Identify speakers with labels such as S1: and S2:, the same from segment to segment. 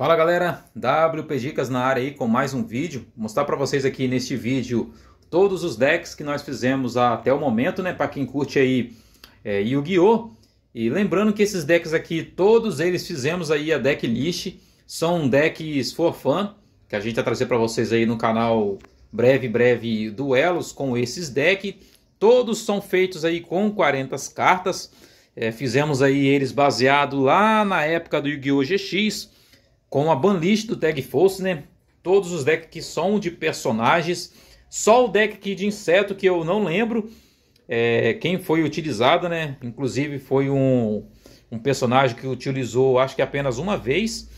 S1: Fala galera, WP Dicas na área aí com mais um vídeo. Vou mostrar para vocês aqui neste vídeo todos os decks que nós fizemos até o momento, né? Para quem curte aí é, Yu-Gi-Oh! E lembrando que esses decks aqui, todos eles fizemos aí a deck list. São decks for fun, que a gente vai trazer para vocês aí no canal breve, breve duelos com esses decks. Todos são feitos aí com 40 cartas. É, fizemos aí eles baseado lá na época do Yu-Gi-Oh! GX com a banlist do Tag Force, né? Todos os decks que são de personagens. Só o deck aqui de inseto que eu não lembro é, quem foi utilizado, né? Inclusive foi um, um personagem que utilizou acho que apenas uma vez.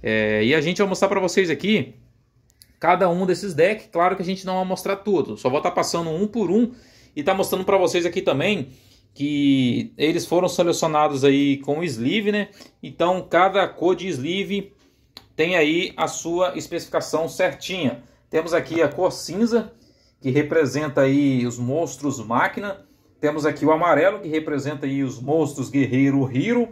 S1: É, e a gente vai mostrar para vocês aqui cada um desses decks. Claro que a gente não vai mostrar tudo, só vou estar tá passando um por um e tá mostrando para vocês aqui também que eles foram selecionados aí com o sleeve, né? Então cada cor de sleeve tem aí a sua especificação certinha. Temos aqui a cor cinza, que representa aí os monstros máquina. Temos aqui o amarelo, que representa aí os monstros guerreiro Hiro.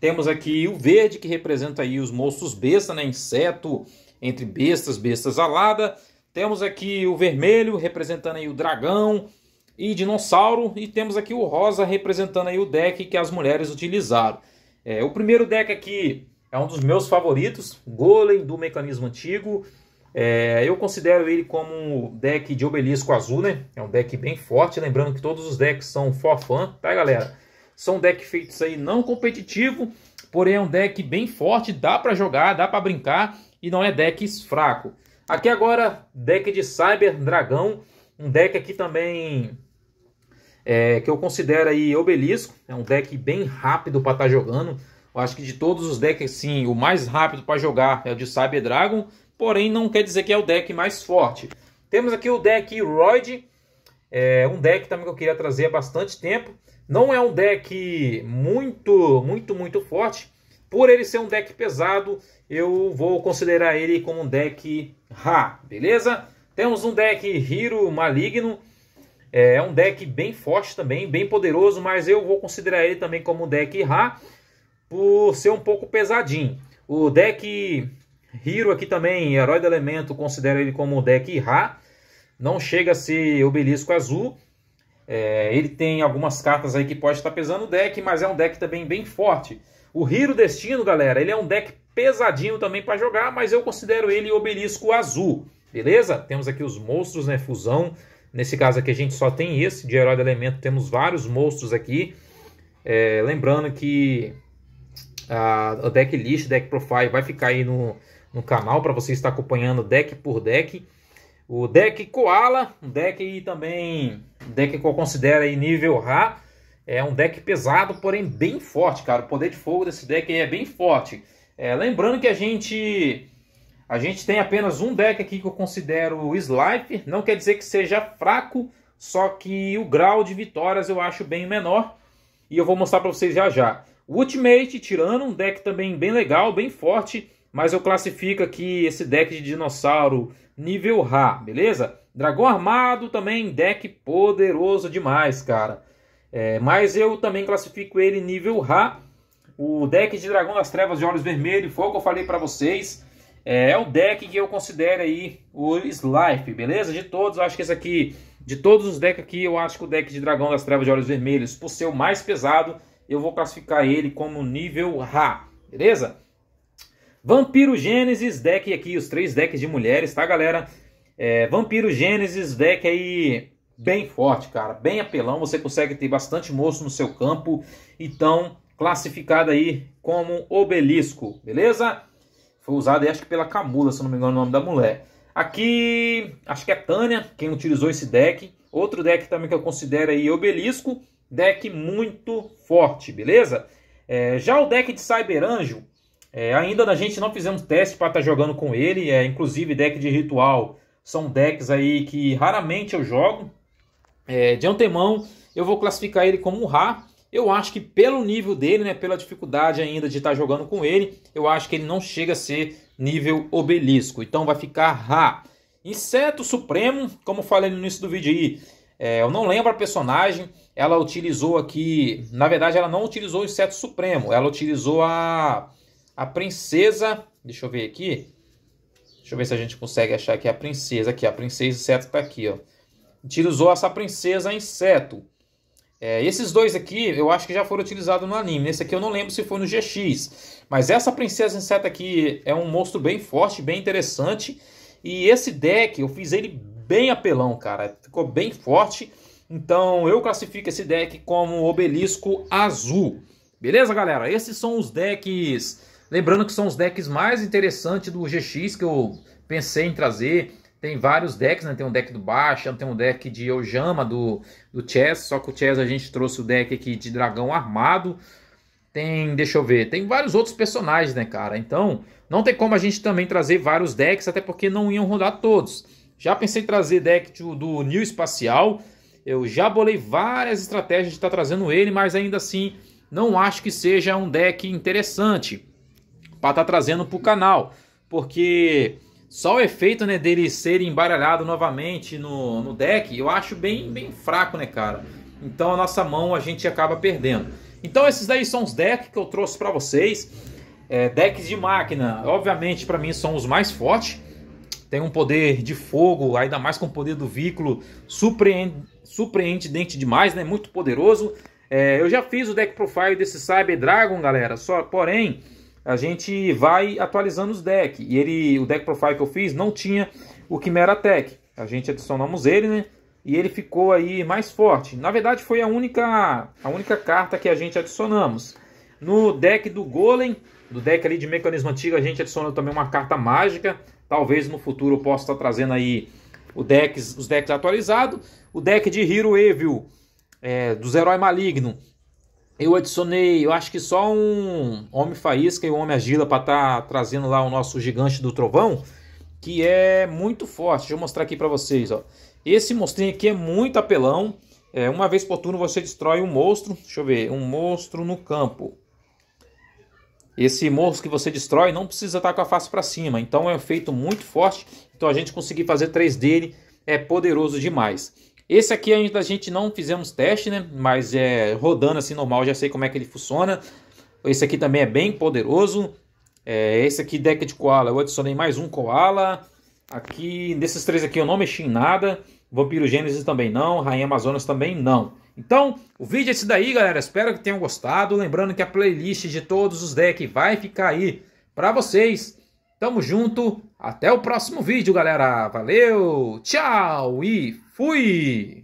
S1: Temos aqui o verde, que representa aí os monstros besta, né? Inseto, entre bestas, bestas alada. Temos aqui o vermelho, representando aí o dragão e dinossauro. E temos aqui o rosa, representando aí o deck que as mulheres utilizaram. É, o primeiro deck aqui é um dos meus favoritos, Golem do mecanismo antigo. É, eu considero ele como um deck de obelisco azul, né? É um deck bem forte, lembrando que todos os decks são for fun, tá galera? São decks feitos aí não competitivo, porém é um deck bem forte, dá para jogar, dá para brincar e não é deck fraco. Aqui agora, deck de Cyber Dragão, um deck aqui também é, que eu considero aí obelisco, é um deck bem rápido para estar tá jogando, eu acho que de todos os decks, sim, o mais rápido para jogar é o de Cyber Dragon, porém não quer dizer que é o deck mais forte. Temos aqui o deck Roid, é um deck também que eu queria trazer há bastante tempo. Não é um deck muito, muito, muito forte. Por ele ser um deck pesado, eu vou considerar ele como um deck Ra, beleza? Temos um deck Hiro Maligno. É, é um deck bem forte também, bem poderoso, mas eu vou considerar ele também como um deck Ra por ser um pouco pesadinho. O deck Hiro aqui também, Herói do Elemento, considera ele como um deck Ra. Não chega a ser Obelisco Azul. É, ele tem algumas cartas aí que pode estar pesando o deck, mas é um deck também bem forte. O Hiro Destino, galera, ele é um deck pesadinho também para jogar, mas eu considero ele Obelisco Azul. Beleza? Temos aqui os monstros, né? Fusão. Nesse caso aqui a gente só tem esse de Herói do Elemento. Temos vários monstros aqui. É, lembrando que a, deck list, deck profile vai ficar aí no, no canal para você estar acompanhando deck por deck. O deck Koala, um deck também, deck que eu considero aí nível Ra, é um deck pesado, porém bem forte, cara. O poder de fogo desse deck é bem forte. É, lembrando que a gente a gente tem apenas um deck aqui que eu considero o Slife, não quer dizer que seja fraco, só que o grau de vitórias eu acho bem menor e eu vou mostrar para vocês já já. Ultimate, tirando um deck também bem legal, bem forte, mas eu classifico aqui esse deck de dinossauro nível Ra, beleza? Dragão Armado também, deck poderoso demais, cara. É, mas eu também classifico ele nível Ra. O deck de Dragão das Trevas de Olhos Vermelhos, foi o que eu falei para vocês. É, é, o deck que eu considero aí o Slife, beleza? De todos, eu acho que esse aqui, de todos os decks aqui, eu acho que o deck de Dragão das Trevas de Olhos Vermelhos, por ser o mais pesado, eu vou classificar ele como nível Ra, beleza? Vampiro Gênesis, deck aqui, os três decks de mulheres, tá galera? É, Vampiro Gênesis, deck aí bem forte, cara, bem apelão, você consegue ter bastante moço no seu campo, então classificado aí como obelisco, beleza? Foi usado aí, acho que pela Camula, se não me engano o nome da mulher. Aqui, acho que é Tânia quem utilizou esse deck. Outro deck também que eu considero aí obelisco deck muito forte, beleza? É, já o deck de Cyber é, ainda a gente não fizemos teste para estar tá jogando com ele, é, inclusive deck de ritual são decks aí que raramente eu jogo. É, de antemão, eu vou classificar ele como um Ra. Eu acho que pelo nível dele, né, pela dificuldade ainda de estar tá jogando com ele, eu acho que ele não chega a ser nível obelisco. Então vai ficar Ra. Inseto Supremo, como falei no início do vídeo aí, é, eu não lembro a personagem. Ela utilizou aqui. Na verdade, ela não utilizou o inseto supremo. Ela utilizou a, a princesa. Deixa eu ver aqui. Deixa eu ver se a gente consegue achar aqui a princesa. Aqui, a princesa inseto está aqui, ó. Utilizou essa princesa inseto. É, esses dois aqui eu acho que já foram utilizados no anime. Esse aqui eu não lembro se foi no GX. Mas essa princesa inseto aqui é um monstro bem forte, bem interessante. E esse deck eu fiz ele bem apelão, cara. Ficou bem forte. Então eu classifico esse deck como obelisco azul. Beleza, galera? Esses são os decks. Lembrando que são os decks mais interessantes do GX que eu pensei em trazer. Tem vários decks, né? Tem um deck do Baixa, tem um deck de Ojama do, do Chess. Só que o Chess a gente trouxe o deck aqui de Dragão Armado. Tem, deixa eu ver, tem vários outros personagens, né, cara? Então, não tem como a gente também trazer vários decks, até porque não iam rodar todos. Já pensei em trazer deck do New Espacial. Eu já bolei várias estratégias de estar tá trazendo ele, mas ainda assim não acho que seja um deck interessante para estar tá trazendo para o canal, porque só o efeito né, dele ser embaralhado novamente no, no deck eu acho bem, bem fraco, né, cara? Então a nossa mão a gente acaba perdendo. Então esses daí são os decks que eu trouxe para vocês. É, decks de máquina, obviamente, para mim são os mais fortes tem um poder de fogo, ainda mais com o poder do vínculo, surpreendente demais, né? Muito poderoso. É, eu já fiz o deck profile desse Cyber Dragon, galera, só porém a gente vai atualizando os decks. E ele, o deck profile que eu fiz não tinha o Chimera Tech. A gente adicionamos ele, né? E ele ficou aí mais forte. Na verdade foi a única, a única carta que a gente adicionamos. No deck do Golem, do deck ali de mecanismo antigo, a gente adicionou também uma carta mágica, Talvez no futuro eu possa estar trazendo aí o deck os decks atualizados. O deck de Hero Evil, é, dos heróis Maligno. Eu adicionei, eu acho que só um Homem Faísca e um Homem Agila para estar tá trazendo lá o nosso Gigante do Trovão, que é muito forte. Deixa eu mostrar aqui para vocês. Ó. Esse monstrinho aqui é muito apelão. É, uma vez por turno você destrói um monstro. Deixa eu ver, um monstro no campo. Esse morro que você destrói não precisa estar tá com a face para cima, então é um efeito muito forte. Então a gente conseguir fazer 3 dele é poderoso demais. Esse aqui ainda a gente não fizemos teste, né? Mas é rodando assim normal, já sei como é que ele funciona. Esse aqui também é bem poderoso. É, esse aqui, deck de koala, eu adicionei mais um koala. Aqui, desses três aqui eu não mexi em nada. Vampiro Gênesis também não, Rainha Amazonas também não. Então, o vídeo é esse daí, galera. Espero que tenham gostado. Lembrando que a playlist de todos os decks vai ficar aí para vocês. Tamo junto. Até o próximo vídeo, galera. Valeu, tchau e fui!